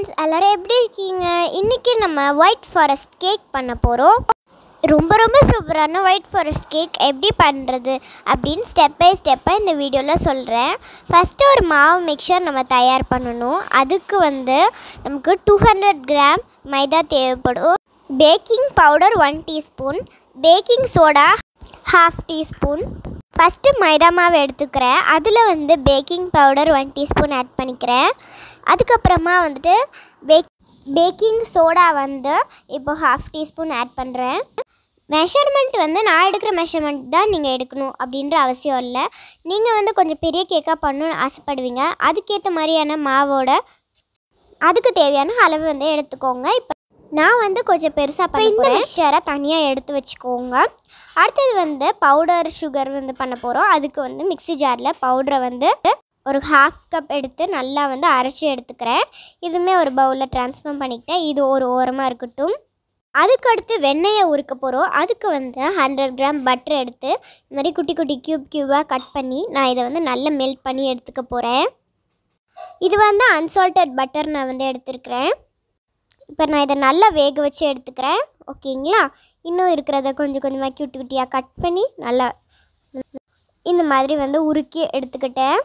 friends எல்லோரும் எப்படி இருக்கீங்க இன்றைக்கி நம்ம ஒயிட் ஃபாரஸ்ட் கேக் பண்ண போகிறோம் ரொம்ப ரொம்ப சூப்பரான ஒயிட் ஃபாரஸ்ட் கேக் எப்படி பண்ணுறது அப்படின்னு ஸ்டெப் பை ஸ்டெப்பாக இந்த வீடியோவில் சொல்கிறேன் ஃபஸ்ட்டு ஒரு மாவு மிக்சர் நம்ம தயார் பண்ணணும் அதுக்கு வந்து நமக்கு டூ ஹண்ட்ரட் கிராம் மைதா தேவைப்படும் baking powder one teaspoon baking soda half teaspoon first maida மாவு எடுத்துக்கிறேன் அதில் வந்து baking powder one teaspoon add பண்ணிக்கிறேன் அதுக்கப்புறமா வந்துட்டு பேக் பேக்கிங் சோடா வந்து இப்போ ஹாஃப் டீஸ்பூன் ஆட் பண்ணுறேன் மெஷர்மெண்ட் வந்து நான் எடுக்கிற மெஷர்மெண்ட் தான் நீங்கள் எடுக்கணும் அப்படின்ற அவசியம் இல்லை நீங்கள் வந்து கொஞ்சம் பெரிய கேக்காக பண்ணணும்னு ஆசைப்படுவீங்க அதுக்கேற்ற மாதிரியான மாவோட அதுக்கு தேவையான அளவு வந்து எடுத்துக்கோங்க இப்போ நான் வந்து கொஞ்சம் பெருசாக இப்போ இந்த மிக்சரை தனியாக எடுத்து வச்சுக்கோங்க அடுத்தது வந்து பவுடர் சுகர் வந்து பண்ண போகிறோம் அதுக்கு வந்து மிக்சி ஜாரில் பவுடரை வந்து ஒரு ஹாஃப் கப் எடுத்து நல்லா வந்து அரைச்சி எடுத்துக்கிறேன் இதுவுமே ஒரு பவுலில் ட்ரான்ஸ்ஃபார்ம் பண்ணிக்கிட்டேன் இது ஒரு ஓரமாக இருக்கட்டும் அதுக்கடுத்து வெண்ணெயை உருக்க போகிறோம் அதுக்கு வந்து ஹண்ட்ரட் கிராம் பட்டர் எடுத்து இந்த மாதிரி குட்டி குட்டி க்யூப் க்யூபாக கட் பண்ணி நான் இதை வந்து நல்லா மெல்ட் பண்ணி எடுத்துக்க போகிறேன் இது வந்து அன்சால்டட் பட்டர் நான் வந்து எடுத்துருக்கிறேன் இப்போ நான் இதை நல்லா வேக வச்சு எடுத்துக்கிறேன் ஓகேங்களா இன்னும் இருக்கிறத கொஞ்சம் கொஞ்சமாக குட்டி குட்டியாக கட் பண்ணி நல்லா இந்த மாதிரி வந்து உருக்கி எடுத்துக்கிட்டேன்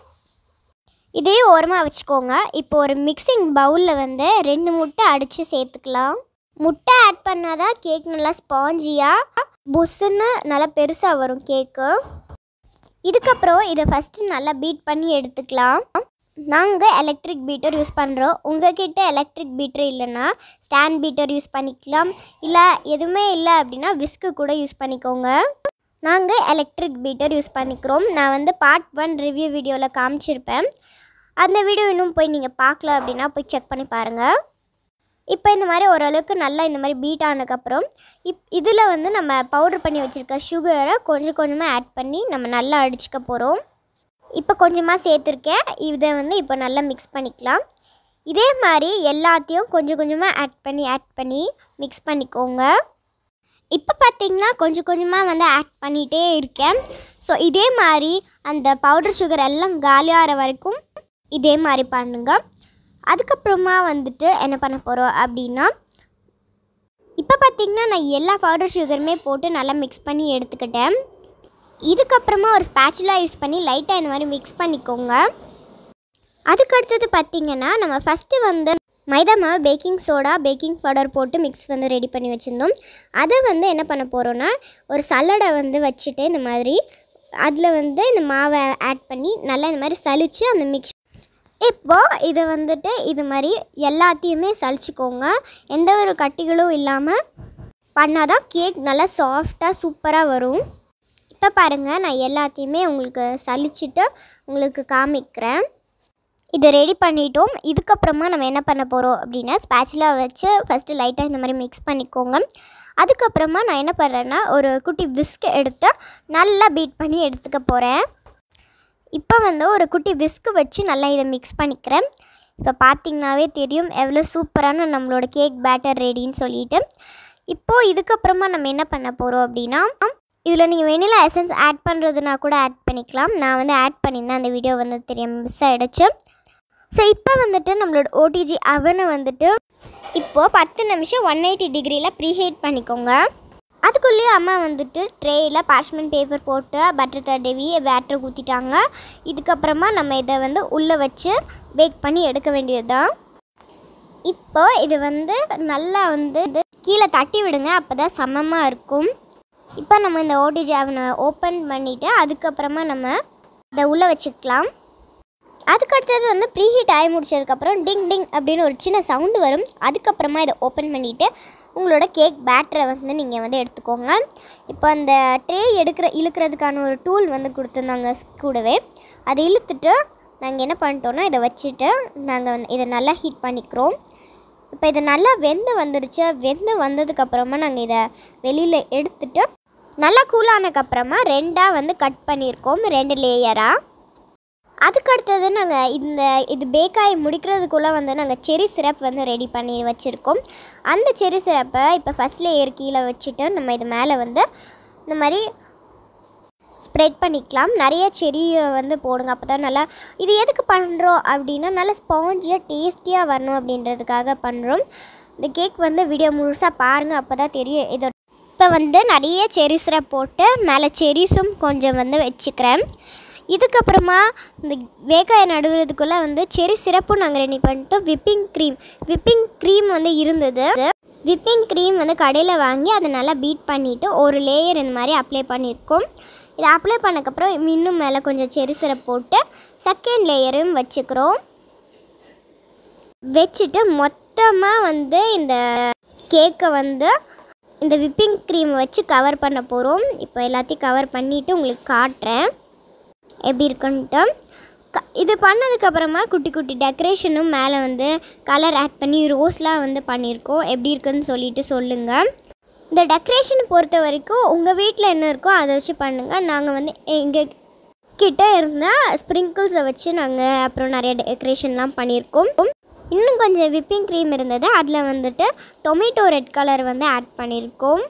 இதே ஓரமாக வச்சுக்கோங்க இப்போ ஒரு மிக்சிங் பவுலில் வந்து ரெண்டு முட்டை அடித்து சேர்த்துக்கலாம் முட்டை ஆட் பண்ணால் தான் கேக் நல்லா ஸ்பாஞ்சியாக புஷ்ஷுன்னு நல்லா பெருசாக வரும் கேக்கு இதுக்கப்புறம் இதை ஃபஸ்ட்டு நல்லா பீட் பண்ணி எடுத்துக்கலாம் நாங்கள் எலக்ட்ரிக் பீட்டர் யூஸ் பண்ணுறோம் உங்கள்கிட்ட எலக்ட்ரிக் பீட்டர் இல்லைன்னா ஸ்டாண்ட் பீட்டர் யூஸ் பண்ணிக்கலாம் இல்லை எதுவுமே இல்லை அப்படின்னா விஸ்க்கு கூட யூஸ் பண்ணிக்கோங்க நாங்கள் எலக்ட்ரிக் பீட்டர் யூஸ் பண்ணிக்கிறோம் நான் வந்து பார்ட் ஒன் ரிவ்யூ வீடியோவில் காமிச்சிருப்பேன் அந்த வீடியோ இன்னும் போய் நீங்கள் பார்க்கல அப்படின்னா போய் செக் பண்ணி பாருங்கள் இப்போ இந்த மாதிரி ஓரளவுக்கு நல்லா இந்த மாதிரி பீட் ஆனதுக்கப்புறம் இப் இதில் வந்து நம்ம பவுட்ரு பண்ணி வச்சுருக்க சுகரை கொஞ்சம் கொஞ்சமாக ஆட் பண்ணி நம்ம நல்லா அடிச்சுக்க போகிறோம் இப்போ கொஞ்சமாக சேர்த்துருக்கேன் இதை வந்து இப்போ நல்லா மிக்ஸ் பண்ணிக்கலாம் இதே மாதிரி எல்லாத்தையும் கொஞ்சம் கொஞ்சமாக ஆட் பண்ணி ஆட் பண்ணி மிக்ஸ் பண்ணிக்கோங்க இப்போ பார்த்திங்கன்னா கொஞ்சம் கொஞ்சமாக வந்து ஆட் பண்ணிகிட்டே இருக்கேன் ஸோ இதே மாதிரி அந்த பவுடர் சுகர் எல்லாம் காலியாகிற வரைக்கும் இதே மாதிரி பண்ணுங்கள் அதுக்கப்புறமா வந்துட்டு என்ன பண்ண போகிறோம் அப்படின்னா இப்போ பார்த்திங்கன்னா நான் எல்லா பவுடர் சுகருமே போட்டு நல்லா மிக்ஸ் பண்ணி எடுத்துக்கிட்டேன் இதுக்கப்புறமா ஒரு ஸ்பேச்சுலா யூஸ் பண்ணி லைட்டாக இந்த மாதிரி மிக்ஸ் பண்ணிக்கோங்க அதுக்கு அடுத்தது பார்த்திங்கன்னா நம்ம ஃபஸ்ட்டு வந்து மைதா மாவு பேக்கிங் சோடா பேக்கிங் பவுடர் போட்டு மிக்ஸ் வந்து ரெடி பண்ணி வச்சுருந்தோம் அதை வந்து என்ன பண்ண போகிறோன்னா ஒரு சல்லடை வந்து வச்சுட்டு இந்த மாதிரி அதில் வந்து இந்த மாவை ஆட் பண்ணி நல்லா இந்த மாதிரி சலித்து அந்த மிக்ஸ் இப்போது இதை வந்துட்டு இது மாதிரி எல்லாத்தையுமே சலிச்சுக்கோங்க எந்த ஒரு கட்டிகளும் இல்லாமல் பண்ணால் தான் கேக் நல்லா சாஃப்டாக சூப்பராக வரும் அப்போ பாருங்கள் நான் எல்லாத்தையுமே உங்களுக்கு சளிச்சுட்டு உங்களுக்கு காமிக்கிறேன் இதை ரெடி பண்ணிட்டோம் இதுக்கப்புறமா நம்ம என்ன பண்ண போகிறோம் அப்படின்னா ஸ்பேச்சிலாக வச்சு ஃபஸ்ட்டு லைட்டாக இந்த மாதிரி மிக்ஸ் பண்ணிக்கோங்க அதுக்கப்புறமா நான் என்ன பண்ணுறேன்னா ஒரு குட்டி விஸ்க் எடுத்து நல்லா பீட் பண்ணி எடுத்துக்க போகிறேன் இப்போ வந்து ஒரு குட்டி விஸ்க் வச்சு நல்லா இதை மிக்ஸ் பண்ணிக்கிறேன் இப்போ பார்த்திங்கனாவே தெரியும் எவ்வளோ சூப்பரான நம்மளோட கேக் பேட்டர் ரெடின்னு சொல்லிட்டு இப்போது இதுக்கப்புறமா நம்ம என்ன பண்ண போகிறோம் அப்படின்னா இதில் நீங்கள் வெனிலா எசன்ஸ் ஆட் பண்ணுறதுனா கூட ஆட் பண்ணிக்கலாம் நான் வந்து ஆட் பண்ணியிருந்தேன் அந்த வீடியோ வந்து தெரியும் மிஸ் ஆகிடுச்சு ஸோ இப்போ வந்துட்டு நம்மளோட ஓடிஜி அவனை வந்துட்டு இப்போது பத்து நிமிஷம் ஒன் எயிட்டி டிகிரியில் ப்ரீஹீட் பண்ணிக்கோங்க அதுக்குள்ளேயே அம்மா வந்துட்டு ட்ரேயில் பார்ச்மெண்ட் பேப்பர் போட்டு பட்டர் தடவி பேட்டரை ஊற்றிட்டாங்க இதுக்கப்புறமா நம்ம இதை வந்து உள்ளே வச்சு பேக் பண்ணி எடுக்க வேண்டியது தான் இப்போது இது வந்து நல்லா வந்து கீழே தட்டி விடுங்க அப்போ தான் சமமாக இருக்கும் இப்போ நம்ம இந்த ஓடிஜி ஆப்னை ஓப்பன் பண்ணிவிட்டு அதுக்கப்புறமா நம்ம இதை உள்ளே வச்சுக்கலாம் அதுக்கு அடுத்தது வந்து ப்ரீ ஹீட் ஆகி முடிச்சதுக்கப்புறம் டிங் டிங் அப்படின்னு ஒரு சின்ன சவுண்டு வரும் அதுக்கப்புறமா இதை ஓப்பன் பண்ணிவிட்டு உங்களோட கேக் பேட்டரை வந்து நீங்கள் வந்து எடுத்துக்கோங்க இப்போ அந்த ட்ரே எடுக்கிற இழுக்கிறதுக்கான ஒரு டூல் வந்து கொடுத்துருந்தாங்க கூடவே அதை இழுத்துட்டு நாங்கள் என்ன பண்ணிட்டோன்னா இதை வச்சுட்டு நாங்கள் வந்து இதை நல்லா ஹீட் பண்ணிக்கிறோம் இப்போ இதை நல்லா வெந்து வந்துருச்சு வெந்து வந்ததுக்கப்புறமா நாங்கள் இதை வெளியில் எடுத்துட்டு நல்லா கூலானதுக்கப்புறமா ரெண்டாக வந்து கட் பண்ணியிருக்கோம் ரெண்டு லேயராக அதுக்கு அடுத்தது நாங்கள் இந்த இது பேக்காய் முடிக்கிறதுக்குள்ளே வந்து நாங்கள் செரி சிரப் வந்து ரெடி பண்ணி வச்சுருக்கோம் அந்த செரி சிரப்பை இப்போ ஃபஸ்ட் லேயர் கீழே வச்சுட்டு நம்ம இது மேலே வந்து இந்த மாதிரி ஸ்ப்ரெட் பண்ணிக்கலாம் நிறைய செரியை வந்து போடுங்க அப்போ தான் நல்லா இது எதுக்கு பண்ணுறோம் அப்படின்னா நல்லா ஸ்பாஞ்சியாக டேஸ்டியாக வரணும் அப்படின்றதுக்காக பண்ணுறோம் இந்த கேக் வந்து வீடியோ முழுசாக பாருங்கள் அப்போ தான் தெரியும் இது இப்போ வந்து நிறைய செரிஸில் போட்டு மேலே செரிஸும் கொஞ்சம் வந்து வச்சுக்கிறேன் இதுக்கப்புறமா இந்த வேக்காயை நடுவுறதுக்குள்ளே வந்து செரி சிறப்பு நாங்கள் ரெடி பண்ணிட்டு விப்பிங் க்ரீம் விப்பிங் க்ரீம் வந்து இருந்தது விப்பிங் க்ரீம் வந்து கடையில் வாங்கி அதை நல்லா பீட் பண்ணிவிட்டு ஒரு லேயர் இந்த மாதிரி அப்ளை பண்ணியிருக்கோம் இதை அப்ளை பண்ணக்கப்புறம் இன்னும் மேலே கொஞ்சம் செரி சிறப்பு போட்டு செகண்ட் லேயரும் வச்சுக்கிறோம் வச்சுட்டு மொத்தமாக வந்து இந்த கேக்கை வந்து இந்த விப்பிங் க்ரீம் வச்சு கவர் பண்ண போகிறோம் இப்போ எல்லாத்தையும் கவர் பண்ணிவிட்டு உங்களுக்கு காட்டுறேன் எப்படி இருக்குன்ட்டு இது பண்ணதுக்கப்புறமா குட்டி குட்டி டெக்கரேஷனும் மேலே வந்து கலர் ஆட் பண்ணி ரோஸ்லாம் வந்து பண்ணியிருக்கோம் எப்படி இருக்குதுன்னு சொல்லிட்டு சொல்லுங்கள் இந்த டெக்கரேஷன் பொறுத்த வரைக்கும் உங்கள் வீட்டில் என்ன இருக்கோ அதை வச்சு பண்ணுங்கள் நாங்கள் வந்து எங்கள் கிட்டே இருந்தால் ஸ்ப்ரிங்கிள்ஸை வச்சு நாங்கள் அப்புறம் நிறைய டெக்கரேஷன்லாம் பண்ணியிருக்கோம் இன்னும் கொஞ்சம் விப்பிங் க்ரீம் இருந்தது அதில் வந்துட்டு டொமேட்டோ ரெட் கலர் வந்து ஆட் பண்ணியிருக்கோம்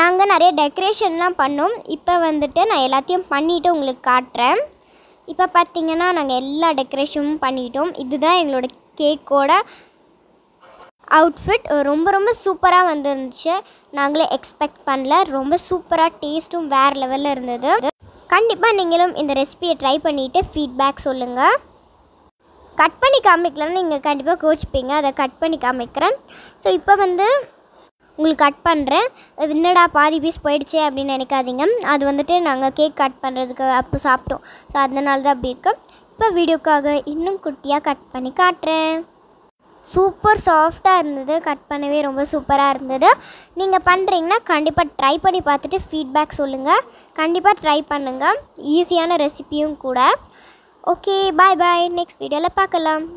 நாங்கள் நிறைய டெக்கரேஷன்லாம் பண்ணோம் இப்போ வந்துட்டு நான் எல்லாத்தையும் பண்ணிவிட்டு உங்களுக்கு காட்டுறேன் இப்போ பார்த்திங்கன்னா நாங்கள் எல்லா டெக்கரேஷனும் பண்ணிட்டோம் இதுதான் எங்களோட கேக்கோட அவுட்ஃபிட் ரொம்ப ரொம்ப சூப்பராக வந்துருந்துச்சு நாங்களே எக்ஸ்பெக்ட் பண்ணல ரொம்ப சூப்பராக டேஸ்ட்டும் வேறு லெவலில் இருந்தது கண்டிப்பாக நீங்களும் இந்த ரெசிபியை ட்ரை பண்ணிவிட்டு ஃபீட்பேக் சொல்லுங்கள் கட் பண்ணி காமிக்கலன்னு நீங்கள் கண்டிப்பாக கோச்சிப்பீங்க அதை கட் பண்ணி காமிக்கிறேன் ஸோ இப்போ வந்து உங்களுக்கு கட் பண்ணுறேன் என்னடா பாதி பீஸ் போயிடுச்சு அப்படின்னு நினைக்காதீங்க அது வந்துட்டு நாங்கள் கேக் கட் பண்ணுறதுக்கு அப்போ சாப்பிட்டோம் ஸோ அதனால தான் அப்படி இருக்கும் இப்போ வீடியோக்காக இன்னும் குட்டியாக கட் பண்ணி காட்டுறேன் சூப்பர் சாஃப்டாக இருந்தது கட் பண்ணவே ரொம்ப சூப்பராக இருந்தது நீங்கள் பண்ணுறீங்கன்னா கண்டிப்பாக ட்ரை பண்ணி பார்த்துட்டு ஃபீட்பேக் சொல்லுங்கள் கண்டிப்பாக ட்ரை பண்ணுங்கள் ஈஸியான ரெசிப்பியும் கூட ஓகே பாய் பாய் நெக்ஸ்ட் வீடியோவில் பார்க்கலாம்